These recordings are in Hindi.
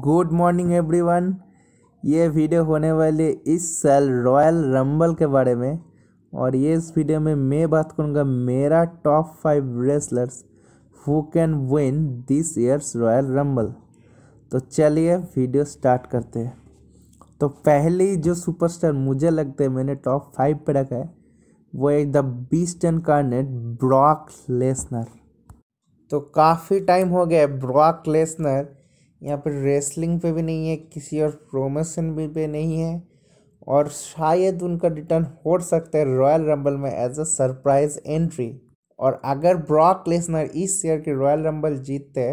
गुड मॉर्निंग एवरीवन ये वीडियो होने वाली इस साल रॉयल रंबल के बारे में और ये इस वीडियो में मैं बात करूँगा मेरा top five wrestlers who can win this year's Royal Rumble तो चलिए वीडियो स्टार्ट करते हैं तो पहली जो सुपरस्टार मुझे लगता है मैंने टॉप फाइव पे रखा है वो एक the beast incarnate Brock Lesnar तो काफ़ी टाइम हो गया ब्रॉक लेसनर यहाँ पर रेसलिंग पे भी नहीं है किसी और प्रोमोशन भी पे नहीं है और शायद उनका रिटर्न हो सकता है रॉयल रंबल में एज अ सरप्राइज एंट्री और अगर ब्रॉक लेसनर इस ईयर के रॉयल रंबल जीतते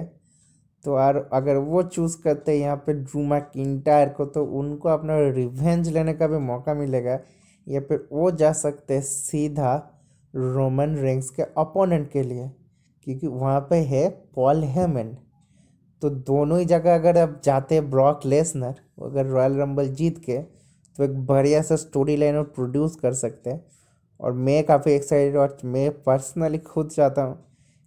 तो और अगर वो चूज़ करते हैं यहाँ पर ड्रूमा किंटायर को तो उनको अपना रिवेंज लेने का भी मौका मिलेगा या फिर वो जा सकते हैं सीधा रोमन रेंग्स के अपोनेंट के लिए क्योंकि वहाँ पे है पॉल हेमन तो दोनों ही जगह अगर आप जाते हैं ब्रॉक लेसनर अगर रॉयल रंबल जीत के तो एक बढ़िया सा स्टोरी लाइन और प्रोड्यूस कर सकते हैं और मैं काफ़ी एक्साइटेड और मैं पर्सनली खुद चाहता हूँ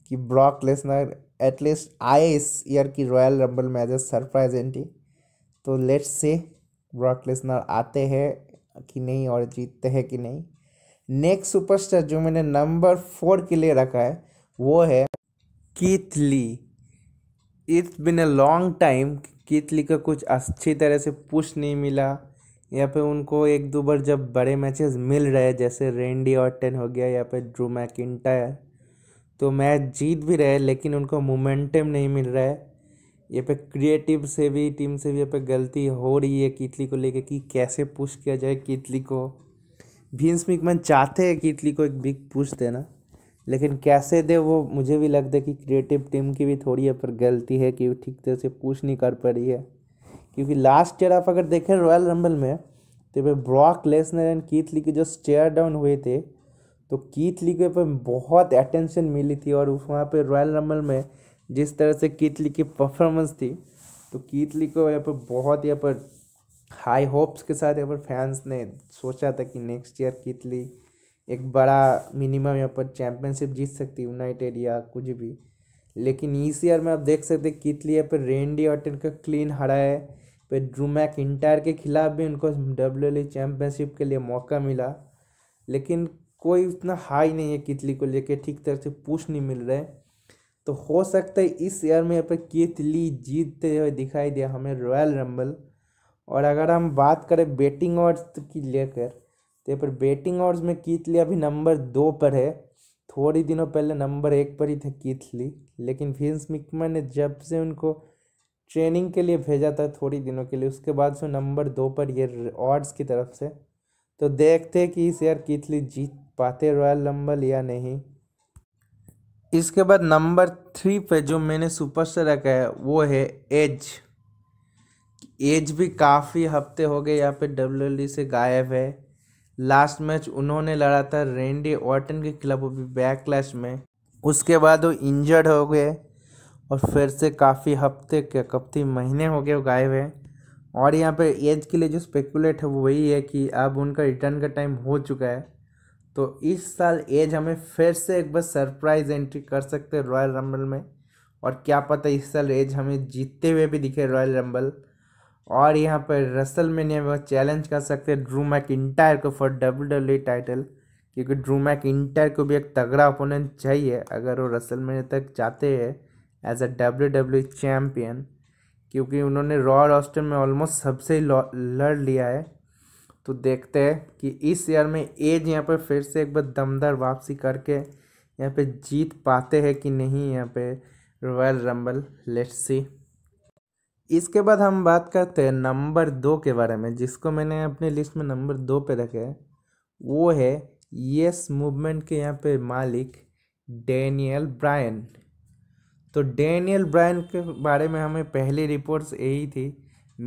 कि ब्रॉक लेसनर एटलीस्ट आए इस ईयर की रॉयल रंबल में एज ए सरप्राइज एंट्री तो लेट्स से ब्रॉक लेसनर आते हैं कि नहीं और जीतते हैं कि नहीं नेक्स्ट सुपरस्टार जो मैंने नंबर फोर के लिए रखा है वो है Keith Lee it's been a long time Keith Lee का कुछ अच्छी तरह से पुश नहीं मिला या फिर उनको एक दो बार जब बड़े मैचेस मिल रहे हैं जैसे रेंडी और टेन हो गया या फिर ड्रू इंटायर तो मैच जीत भी रहे लेकिन उनको मोमेंटम नहीं मिल रहा है ये पे क्रिएटिव से भी टीम से भी यहाँ पे गलती हो रही है कीतली को लेके कि कैसे पुश किया जाए कीतली को भींस मिकमैन चाहते हैं कीतली को एक बिग पुश देना लेकिन कैसे दे वो मुझे भी लगता है कि क्रिएटिव टीम की भी थोड़ी यहाँ पर गलती है कि ठीक तरह से पूछ नहीं कर पा रही है क्योंकि लास्ट ईयर आप अगर देखें रॉयल रंबल में तो वे Brock Lesnar and Keith Lee के जो स्टेयर डाउन हुए थे तो कीथ ली के पर बहुत अटेंशन मिली थी और वहाँ पर रॉयल रंबल में जिस तरह से कीथ ली की परफॉर्मेंस थी तो कीथ ली को यहाँ पर बहुत यहाँ पर हाई होप्स के साथ यहाँ पर फैंस ने सोचा था कि नेक्स्ट ईयर कीथ ली एक बड़ा मिनिमम यहाँ पर चैम्पियनशिप जीत सकती यूनाइटेड या कुछ भी लेकिन इस ईयर में आप देख सकते कितली यहाँ पर रेंडी ऑटन का क्लीन हरा है फिर ड्रूमैक इंटायर के खिलाफ भी उनको डब्ल्यू एल चैम्पियनशिप के लिए मौका मिला लेकिन कोई उतना हाई नहीं है कितली को लेके ठीक तरह से पूछ नहीं मिल रहे तो हो सकता है इस ईयर में यहाँ पर कितली जीतते हुए दिखाई दिया हमें रॉयल रंबल और अगर हम बात करें बेटिंग ऑर्ड्स की लेकर तो यहाँ पर बैटिंग ऑर्ड्स में कीथ अभी नंबर दो पर है थोड़ी दिनों पहले नंबर एक पर ही थे कीथली लेकिन विंस मिकमा ने जब से उनको ट्रेनिंग के लिए भेजा था थोड़ी दिनों के लिए उसके बाद से नंबर दो पर ये ऑर्ड्स की तरफ से तो देखते कि इस यार कीथली जीत पाते रॉयल रंबल या नहीं इसके बाद नंबर थ्री पे जो मैंने सुपरस्टार रखा है वो है एज एज भी काफ़ी हफ्ते हो गए यहाँ पे डब्ल्यू e से गायब है लास्ट मैच उन्होंने लड़ा था रेंडी ऑर्टन के खिलाफ अभी बैकलैश में उसके बाद वो इंजर्ड हो गए और फिर से काफ़ी हफ्ते के कफ्ती महीने हो गए वो गायब है और यहाँ पर एज के लिए जो स्पेकुलेट है वो वही है कि अब उनका रिटर्न का टाइम हो चुका है तो इस साल एज हमें फिर से एक बार सरप्राइज एंट्री कर सकते हैं रॉयल रंबल में और क्या पता इस साल एज हमें जीतते हुए भी दिखे रॉयल रंबल और यहाँ पर रसल में वो चैलेंज कर सकते हैं ड्रू मैक इंटायर को फॉर डब्ल्यू डब्ल्यू टाइटल क्योंकि ड्रू मैक इंटायर को भी एक तगड़ा ओपोनेंट चाहिए अगर वो रसल में तक जाते हैं as a W W champion क्योंकि उन्होंने रॉयल रॉस्टर में ऑलमोस्ट सबसे लड़ लिया है तो देखते हैं कि इस ईयर में एज यहाँ पर फिर से एक बार दमदार वापसी करके यहाँ पे जीत पाते हैं कि नहीं यहाँ पे रॉयल रंबल लेट्स सी इसके बाद हम बात करते हैं नंबर दो के बारे में जिसको मैंने अपने लिस्ट में नंबर दो पे रखे है वो है येस मूवमेंट के यहाँ पे मालिक डेनियल ब्रायन तो डेनियल ब्रायन के बारे में हमें पहली रिपोर्ट्स यही थी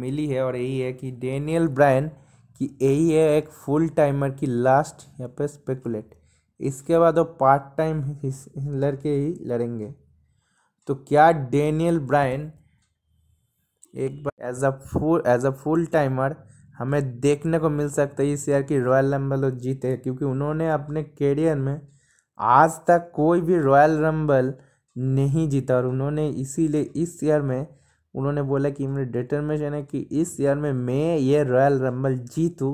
मिली है और यही है कि डेनियल ब्रायन की यही है एक फुल टाइमर की लास्ट यहाँ पे स्पेकुलेट इसके बाद वो पार्ट टाइम लड़के ही लड़ेंगे तो क्या डेनियल ब्रायन एक बार as a full as a full timer हमें देखने को मिल सकता है इस ईयर की रॉयल रंबल वो जीते क्योंकि उन्होंने अपने कैरियर में आज तक कोई भी रॉयल रंबल नहीं जीता और उन्होंने इसीलिए इस ईयर में उन्होंने बोला कि मेरे डिटर्मिनेशन है कि इस ईयर में मैं ये रॉयल रंबल जीतूँ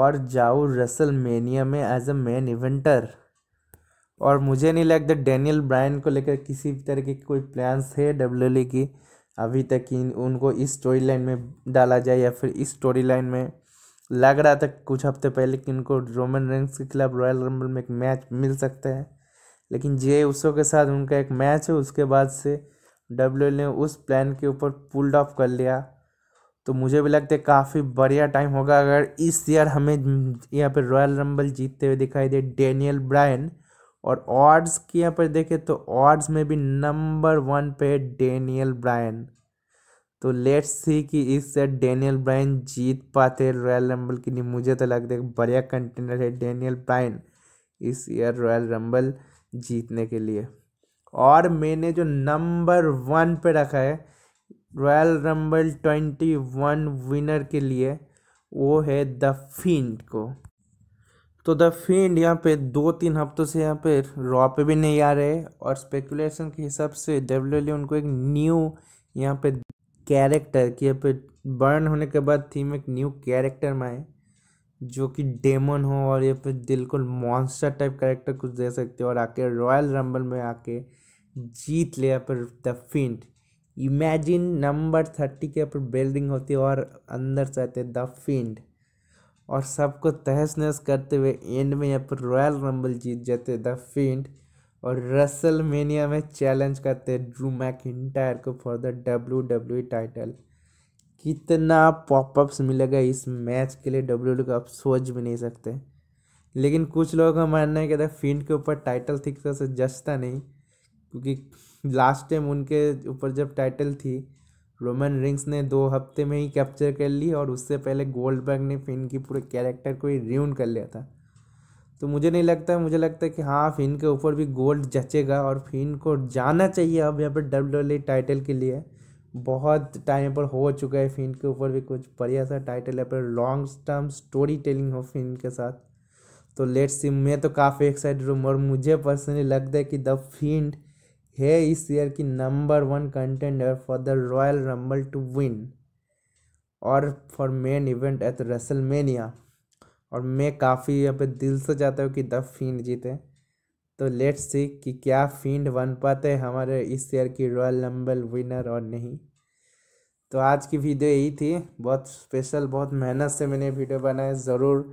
और जाऊँ रसल मेनिया में एज अ मेन इवेंटर और मुझे नहीं लगता डेनियल ब्रायन को लेकर किसी भी तरह के कोई प्लान्स है डब्ल्यू e की अभी तक इन उनको इस स्टोरी लाइन में डाला जाए या फिर इस स्टोरी लाइन में लग रहा था कुछ हफ्ते पहले कि इनको रोमन रेंस के खिलाफ रॉयल रंबल में एक मैच मिल सकता है लेकिन जे उसो के साथ उनका एक मैच है उसके बाद से डब्ल्यू ने उस प्लान के ऊपर पुल्ड ऑफ कर लिया तो मुझे भी लगता है काफ़ी बढ़िया टाइम होगा अगर इस ईयर हमें यहाँ पर रॉयल रंबल जीतते हुए दिखाई दे डेनियल ब्रायन और ऑड्स की यहाँ पर देखें तो ऑड्स में भी नंबर वन पे डेनियल ब्रायन तो लेट्स सी कि इससे डेनियल ब्रायन जीत पाते रॉयल रंबल के लिए मुझे तो लगता है बढ़िया कंटेनर है डेनियल ब्रायन इस ईयर रॉयल रंबल जीतने के लिए और मैंने जो नंबर वन पे रखा है Royal Rumble twenty one winner के लिए वो है द फिंड को तो द फिंड यहाँ पे दो तीन हफ्तों से यहाँ पे रॉ पे भी नहीं आ रहे और स्पेकुलेशन के हिसाब से डब्ल्यू e उनको एक न्यू यहाँ पे कैरेक्टर कि यहाँ पे बर्न होने के बाद थीम एक न्यू कैरेक्टर में आए जो कि डेमन हो और ये पे बिल्कुल मॉन्स्टर टाइप कैरेक्टर कुछ दे सकते हो और आके रॉयल रंबल में आके जीत ले यहाँ पर the Fiend imagine number thirty के ऊपर बिल्डिंग होती है और अंदर से आते द फिंड और सबको तहस नहस करते हुए एंड में यहाँ पर रॉयल रंबल जीत जाते द फिंड और रसल मेनिया में चैलेंज करते ड्रू मैक इंटायर को for the W W title कितना पॉपअप्स मिलेगा इस मैच के लिए डब्ल्यू डब्ल्यू e आप सोच भी नहीं सकते लेकिन कुछ लोगों का मानना है कि द फिंड के ऊपर टाइटल ठीक तरह से जचता नहीं क्योंकि लास्ट टाइम उनके ऊपर जब टाइटल थी रोमन रिंग्स ने दो हफ्ते में ही कैप्चर कर ली और उससे पहले बैग ने फिन की पूरे कैरेक्टर को ही रियून कर लिया था तो मुझे नहीं लगता मुझे लगता है कि हाँ फिन के ऊपर भी गोल्ड जचेगा और फिन को जाना चाहिए अब यहाँ पर डब्ल्यू टाइटल के लिए बहुत टाइम पर हो चुका है फिन के ऊपर भी कुछ बढ़िया सा टाइटल है पर लॉन्ग टर्म स्टोरी टेलिंग हो फिन के साथ तो लेट्स सी मैं तो काफ़ी एक्साइटेड हूँ और मुझे पर्सनली लगता है कि द फिंड है इस ईयर की number one contender for the Royal Rumble to win और for main event at WrestleMania और मैं काफ़ी यहाँ पे दिल से चाहता हूँ कि द फील्ड जीते तो लेट्स सी कि क्या फील्ड बन पाते हमारे इस ईयर की रॉयल रंबल विनर और नहीं तो आज की वीडियो यही थी बहुत स्पेशल बहुत मेहनत से मैंने वीडियो बनाया ज़रूर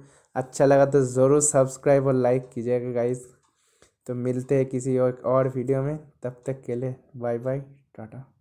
अच्छा लगा तो ज़रूर सब्सक्राइब और लाइक कीजिएगा गाइज़ तो मिलते हैं किसी और और वीडियो में तब तक के लिए बाय बाय टाटा